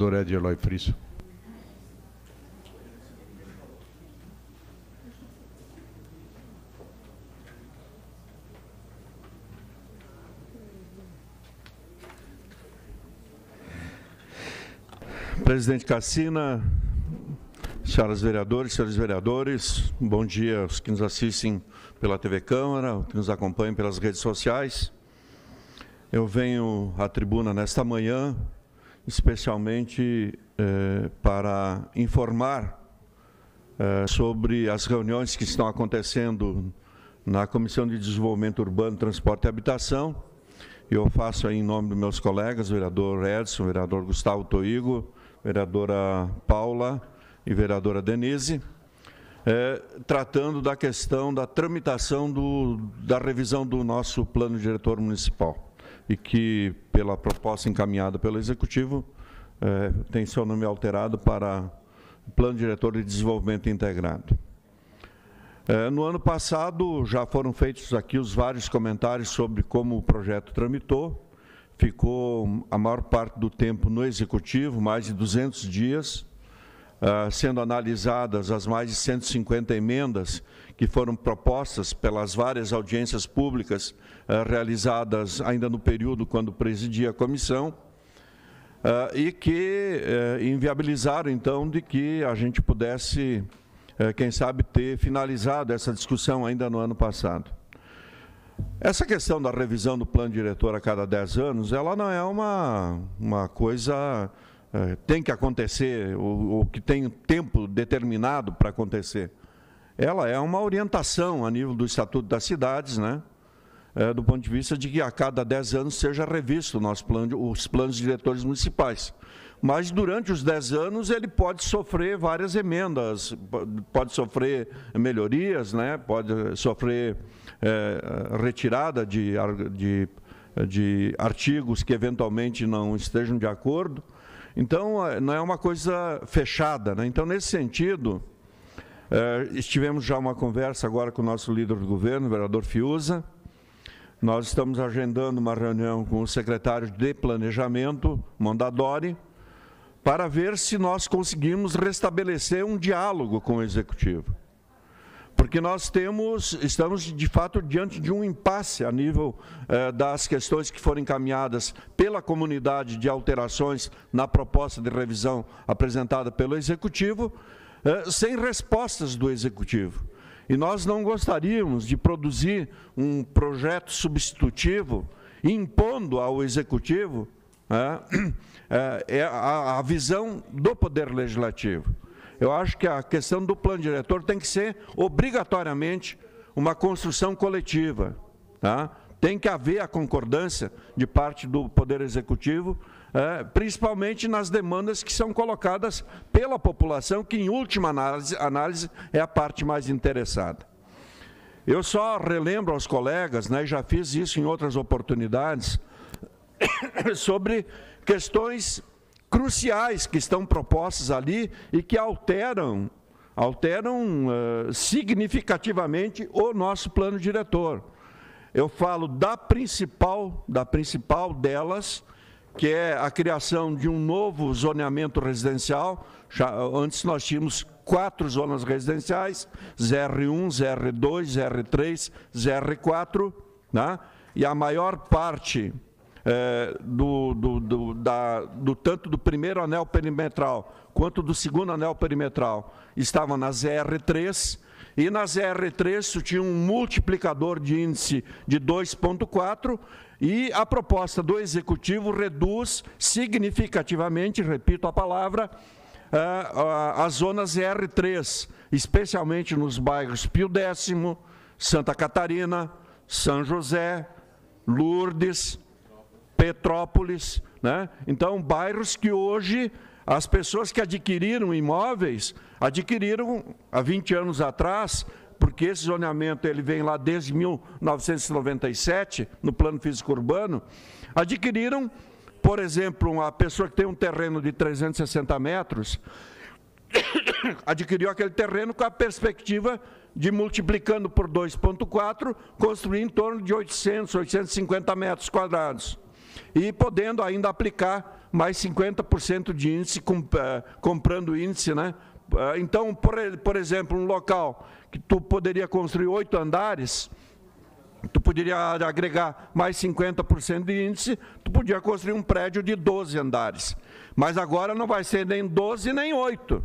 Doré de Eloy Friso. Presidente Cassina, senhoras vereadores, senhores vereadores, bom dia aos que nos assistem pela TV Câmara, aos que nos acompanham pelas redes sociais. Eu venho à tribuna nesta manhã especialmente eh, para informar eh, sobre as reuniões que estão acontecendo na Comissão de Desenvolvimento Urbano, Transporte e Habitação. Eu faço aí em nome dos meus colegas, vereador Edson, vereador Gustavo Toigo, vereadora Paula e vereadora Denise, eh, tratando da questão da tramitação do, da revisão do nosso plano diretor municipal e que, pela proposta encaminhada pelo Executivo, eh, tem seu nome alterado para Plano Diretor de Desenvolvimento Integrado. Eh, no ano passado, já foram feitos aqui os vários comentários sobre como o projeto tramitou, ficou a maior parte do tempo no Executivo, mais de 200 dias, ah, sendo analisadas as mais de 150 emendas que foram propostas pelas várias audiências públicas ah, realizadas ainda no período quando presidia a comissão, ah, e que eh, inviabilizaram, então, de que a gente pudesse, eh, quem sabe, ter finalizado essa discussão ainda no ano passado. Essa questão da revisão do plano diretor a cada 10 anos, ela não é uma, uma coisa é, tem que acontecer, ou, ou que tem tempo determinado para acontecer. Ela é uma orientação a nível do Estatuto das Cidades, né? É, do ponto de vista de que a cada 10 anos seja revisto nosso plano, os planos diretores municipais. Mas durante os 10 anos ele pode sofrer várias emendas, pode sofrer melhorias, né? pode eh, sofrer é, retirada de, de, de artigos que eventualmente não estejam de acordo. Então, é, não é uma coisa fechada. Né? Então, nesse sentido, é, estivemos já uma conversa agora com o nosso líder do governo, o vereador Fiuza. Nós estamos agendando uma reunião com o secretário de Planejamento, Mondadori, para ver se nós conseguimos restabelecer um diálogo com o executivo porque nós temos, estamos de fato diante de um impasse a nível eh, das questões que foram encaminhadas pela comunidade de alterações na proposta de revisão apresentada pelo Executivo, eh, sem respostas do Executivo. E nós não gostaríamos de produzir um projeto substitutivo impondo ao Executivo né, eh, eh, a, a visão do Poder Legislativo. Eu acho que a questão do plano diretor tem que ser obrigatoriamente uma construção coletiva. Tá? Tem que haver a concordância de parte do Poder Executivo, é, principalmente nas demandas que são colocadas pela população, que, em última análise, análise é a parte mais interessada. Eu só relembro aos colegas, né, já fiz isso em outras oportunidades, sobre questões cruciais que estão propostas ali e que alteram alteram uh, significativamente o nosso plano diretor. Eu falo da principal, da principal delas, que é a criação de um novo zoneamento residencial. Já, antes nós tínhamos quatro zonas residenciais: ZR1, ZR2, ZR3, ZR4, né? e a maior parte é, do, do, do, da, do tanto do primeiro anel perimetral quanto do segundo anel perimetral estavam na ZR3, e na ZR3 tinha um multiplicador de índice de 2,4, e a proposta do executivo reduz significativamente, repito a palavra, é, as zonas R3, especialmente nos bairros Pio X, Santa Catarina, São José, Lourdes, Petrópolis, né? Então, bairros que hoje as pessoas que adquiriram imóveis adquiriram há 20 anos atrás, porque esse zoneamento ele vem lá desde 1997 no plano físico urbano, adquiriram, por exemplo, uma pessoa que tem um terreno de 360 metros, adquiriu aquele terreno com a perspectiva de multiplicando por 2,4, construir em torno de 800, 850 metros quadrados e podendo ainda aplicar mais 50% de índice, eh, comprando índice, né? Eh, então, por, por exemplo, um local que tu poderia construir oito andares, tu poderia agregar mais 50% de índice, tu podia construir um prédio de 12 andares. Mas agora não vai ser nem 12 nem 8,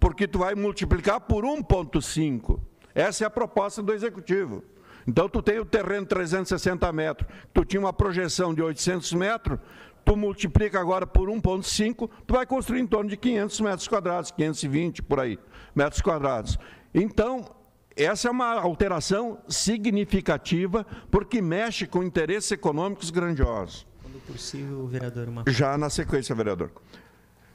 porque tu vai multiplicar por 1,5. Essa é a proposta do executivo. Então, tu tem o terreno de 360 metros, tu tinha uma projeção de 800 metros, tu multiplica agora por 1,5, tu vai construir em torno de 500 metros quadrados, 520 por aí, metros quadrados. Então, essa é uma alteração significativa, porque mexe com interesses econômicos grandiosos. Quando possível, vereador... Uma... Já na sequência, vereador.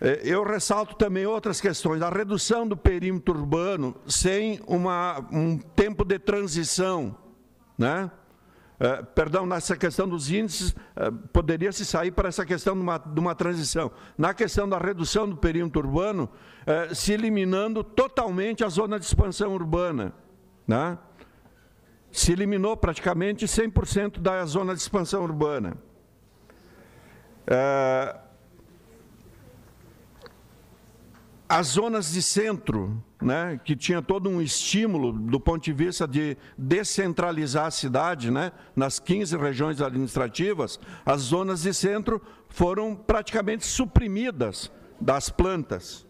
É, eu ressalto também outras questões. A redução do perímetro urbano sem uma, um tempo de transição né? Uh, perdão, nessa questão dos índices, uh, poderia se sair para essa questão de uma, de uma, transição. Na questão da redução do perímetro urbano, uh, se eliminando totalmente a zona de expansão urbana. Né? Se eliminou praticamente 100% da zona de expansão urbana. Uh, as zonas de centro, né, que tinha todo um estímulo do ponto de vista de descentralizar a cidade, né, nas 15 regiões administrativas, as zonas de centro foram praticamente suprimidas das plantas.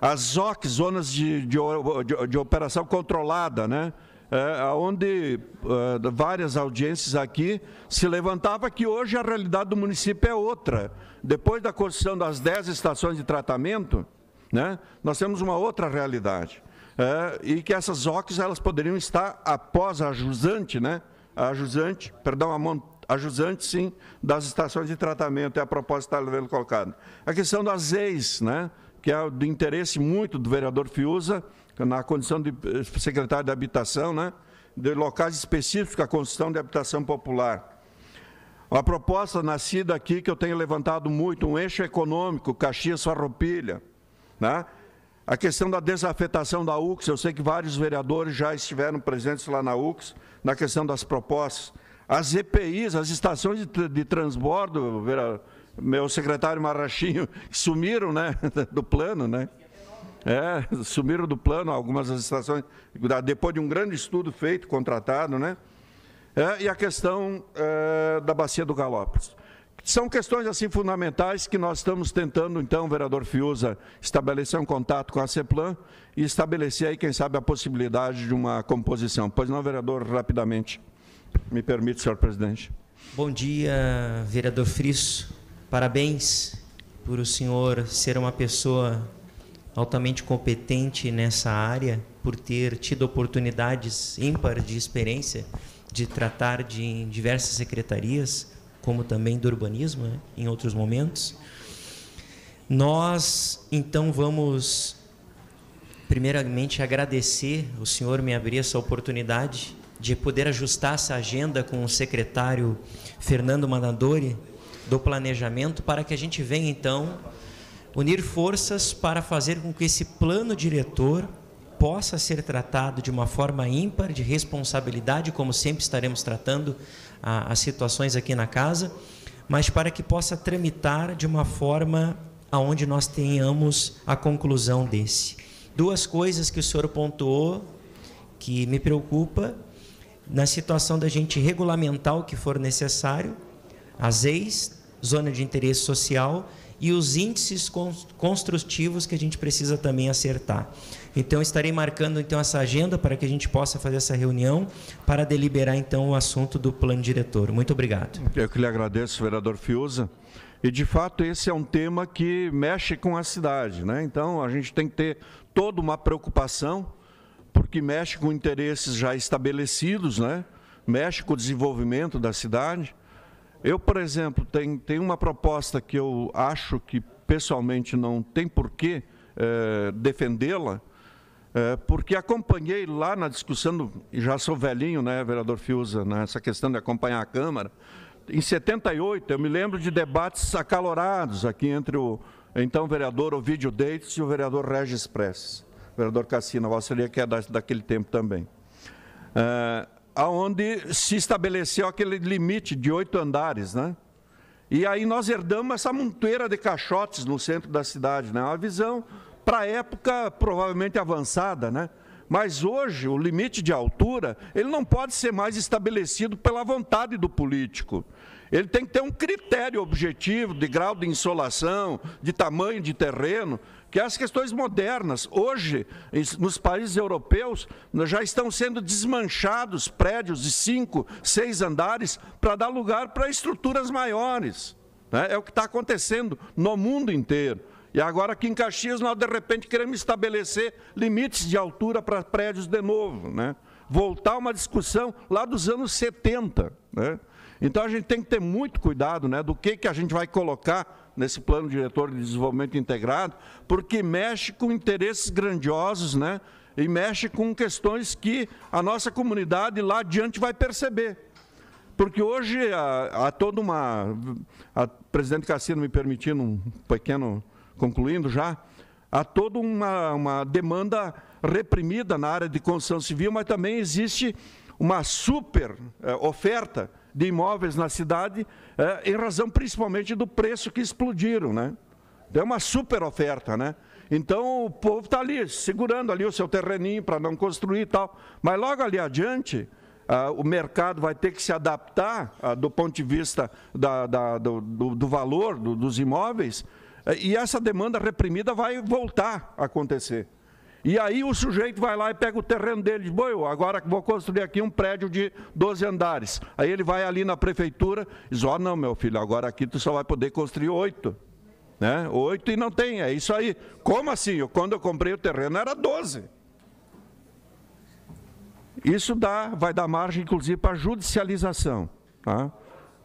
As ZOC, zonas de, de, de, de operação controlada, né, é, onde é, várias audiências aqui se levantava que hoje a realidade do município é outra. Depois da construção das 10 estações de tratamento, né? Nós temos uma outra realidade. É, e que essas OCs elas poderiam estar após a jusante, né? A jusante, perdão, a mont... a jusante, sim, das estações de tratamento, é a proposta que está colocada. A questão das ex, né? que é do interesse muito do vereador Fiuza, na condição de eh, secretário de habitação, né? de locais específicos à construção de habitação popular. A proposta nascida aqui, que eu tenho levantado muito, um eixo econômico, Caxias Farroupilha, né? A questão da desafetação da UX, eu sei que vários vereadores já estiveram presentes lá na UX, na questão das propostas. As EPIs, as estações de, de transbordo, meu secretário Marrachinho, sumiram né, do plano, né? É, sumiram do plano algumas das estações, depois de um grande estudo feito, contratado, né? É, e a questão é, da bacia do Galópolis são questões assim fundamentais que nós estamos tentando, então, vereador Fiuza, estabelecer um contato com a CEPLAN e estabelecer aí, quem sabe, a possibilidade de uma composição. Pois não, vereador, rapidamente. Me permite, senhor presidente. Bom dia, vereador Frisso. Parabéns por o senhor ser uma pessoa altamente competente nessa área, por ter tido oportunidades ímpar de experiência de tratar de diversas secretarias como também do urbanismo né, em outros momentos. Nós, então, vamos, primeiramente, agradecer o senhor me abrir essa oportunidade de poder ajustar essa agenda com o secretário Fernando Manadori do Planejamento, para que a gente venha, então, unir forças para fazer com que esse plano diretor possa ser tratado de uma forma ímpar, de responsabilidade, como sempre estaremos tratando as situações aqui na casa, mas para que possa tramitar de uma forma aonde nós tenhamos a conclusão desse. Duas coisas que o senhor pontuou que me preocupa na situação da gente regulamentar o que for necessário, as ex zona de interesse social e os índices construtivos que a gente precisa também acertar. Então estarei marcando então essa agenda para que a gente possa fazer essa reunião para deliberar então o assunto do plano diretor. Muito obrigado. Eu que lhe agradeço, vereador Fiuza. E de fato esse é um tema que mexe com a cidade, né? Então a gente tem que ter toda uma preocupação porque mexe com interesses já estabelecidos, né? Mexe com o desenvolvimento da cidade. Eu, por exemplo, tenho uma proposta que eu acho que pessoalmente não tem porquê eh, defendê-la, eh, porque acompanhei lá na discussão, já sou velhinho, né, vereador Fiuza, nessa né, questão de acompanhar a Câmara. Em 78, eu me lembro de debates acalorados aqui entre o então vereador Ovidio Deitos e o vereador Regis Prestes. Vereador Cassina, a vossa é que é da, daquele tempo também. Eh, aonde se estabeleceu aquele limite de oito andares, né? E aí nós herdamos essa monteira de caixotes no centro da cidade, né? Uma visão para época provavelmente avançada, né? Mas hoje o limite de altura, ele não pode ser mais estabelecido pela vontade do político. Ele tem que ter um critério objetivo de grau de insolação, de tamanho de terreno, que é as questões modernas, hoje, nos países europeus, já estão sendo desmanchados prédios de cinco, seis andares para dar lugar para estruturas maiores. Né? É o que está acontecendo no mundo inteiro. E agora aqui em Caxias nós de repente queremos estabelecer limites de altura para prédios de novo, né? Voltar uma discussão lá dos anos 70, né? Então a gente tem que ter muito cuidado, né, do que que a gente vai colocar nesse plano diretor de desenvolvimento integrado, porque mexe com interesses grandiosos, né? E mexe com questões que a nossa comunidade lá adiante vai perceber, porque hoje há, toda uma. A presidente Cassino me permitindo um pequeno concluindo já, há toda uma, uma demanda reprimida na área de construção civil, mas também existe uma super eh, oferta de imóveis na cidade, eh, em razão principalmente do preço que explodiram, né? É uma super oferta, né? Então o povo está ali, segurando ali o seu terreninho para não construir e tal. Mas logo ali adiante, ah, o mercado vai ter que se adaptar ah, do ponto de vista da, da, do, do, do, valor do, dos imóveis é, e essa demanda reprimida vai voltar a acontecer. E aí o sujeito vai lá e pega o terreno dele, diz, boi, agora vou construir aqui um prédio de 12 andares. Aí ele vai ali na prefeitura e diz, ó, oh, não, meu filho, agora aqui tu só vai poder construir oito. Né? Oito e não tem, é isso aí. Como assim? Quando eu comprei o terreno era 12. Isso dá, vai dar margem, inclusive, para judicialização. Tá?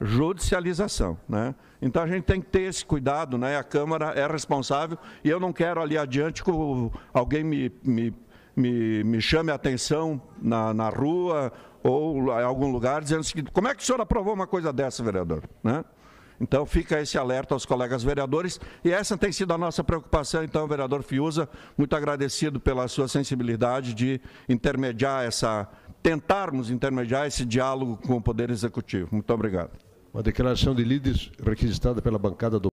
judicialização. Né? Então a gente tem que ter esse cuidado, né? a Câmara é responsável e eu não quero ali adiante que alguém me, me, me, me chame a atenção na, na rua ou em algum lugar dizendo o seguinte, como é que o senhor aprovou uma coisa dessa, vereador? Né? Então fica esse alerta aos colegas vereadores e essa tem sido a nossa preocupação. Então, vereador Fiuza, muito agradecido pela sua sensibilidade de intermediar essa, tentarmos intermediar esse diálogo com o Poder Executivo. Muito obrigado. Uma declaração de líderes requisitada pela bancada do